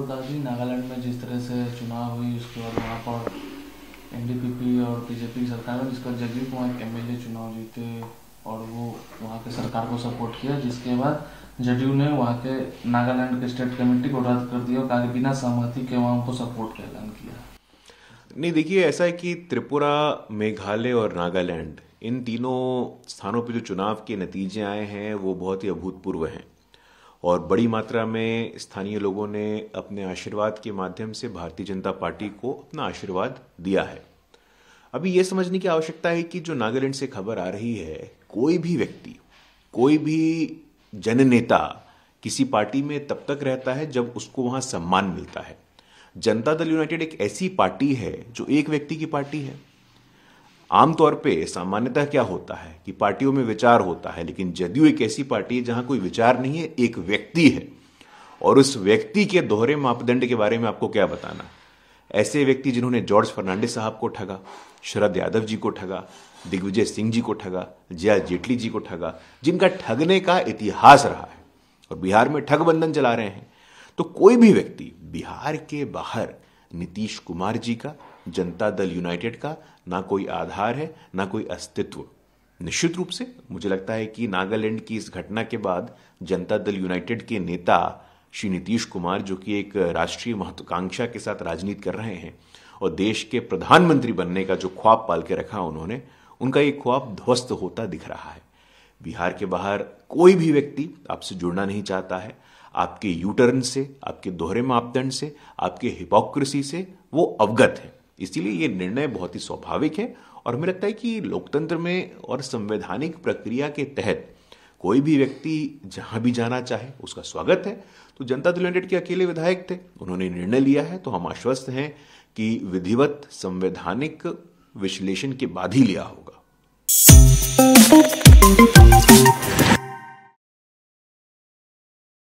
प्रकार की नागालैंड में जिस तरह से चुनाव हुई उसके बाद वहाँ पर एन और बीजेपी की सरकार में जिसका जगदीप कुमार एम चुनाव जीते और वो वहाँ के सरकार को सपोर्ट किया जिसके बाद जेडीयू ने वहाँ के नागालैंड के स्टेट कमेटी को रद्द कर दिया और कहा बिना सहमति के वहाँ उनको सपोर्ट का ऐलान किया नहीं देखिए ऐसा है कि त्रिपुरा मेघालय और नागालैंड इन तीनों स्थानों पर जो चुनाव के नतीजे आए हैं वो बहुत ही अभूतपूर्व हैं और बड़ी मात्रा में स्थानीय लोगों ने अपने आशीर्वाद के माध्यम से भारतीय जनता पार्टी को अपना आशीर्वाद दिया है अभी यह समझने की आवश्यकता है कि जो नागालैंड से खबर आ रही है कोई भी व्यक्ति कोई भी जननेता किसी पार्टी में तब तक रहता है जब उसको वहां सम्मान मिलता है जनता दल यूनाइटेड एक ऐसी पार्टी है जो एक व्यक्ति की पार्टी है आमतौर पे सामान्यतः क्या होता है कि पार्टियों में विचार होता है लेकिन जदयू एक ऐसी पार्टी है जहां कोई विचार नहीं है एक व्यक्ति है और उस व्यक्ति के दोहरे मापदंड के बारे में आपको क्या बताना ऐसे व्यक्ति जिन्होंने जॉर्ज फर्नांडिस साहब को ठगा शरद यादव जी को ठगा दिग्विजय सिंह जी को ठगा जया जेटली जी को ठगा जिनका ठगने का इतिहास रहा है और बिहार में ठग बंधन चला रहे हैं तो कोई भी व्यक्ति बिहार के बाहर नीतीश कुमार जी का जनता दल यूनाइटेड का ना कोई आधार है ना कोई अस्तित्व निश्चित रूप से मुझे लगता है कि नागालैंड की इस घटना के बाद जनता दल यूनाइटेड के नेता श्री नीतीश कुमार जो कि एक राष्ट्रीय महत्वाकांक्षा के साथ राजनीति कर रहे हैं और देश के प्रधानमंत्री बनने का जो ख्वाब पाल के रखा उन्होंने उनका ये ख्वाब ध्वस्त होता दिख रहा है बिहार के बाहर कोई भी व्यक्ति आपसे जुड़ना नहीं चाहता है आपके यूटर्न से आपके दोहरे मापदंड से आपके हिपोक्रेसी से वो अवगत है इसीलिए ये निर्णय बहुत ही स्वाभाविक है और हमें लगता है कि लोकतंत्र में और संवैधानिक प्रक्रिया के तहत कोई भी व्यक्ति जहां भी जाना चाहे उसका स्वागत है तो जनता दल यूनाइटेड के अकेले विधायक थे उन्होंने निर्णय लिया है तो हम आश्वस्त हैं कि विधिवत संवैधानिक विश्लेषण के बाद ही लिया होगा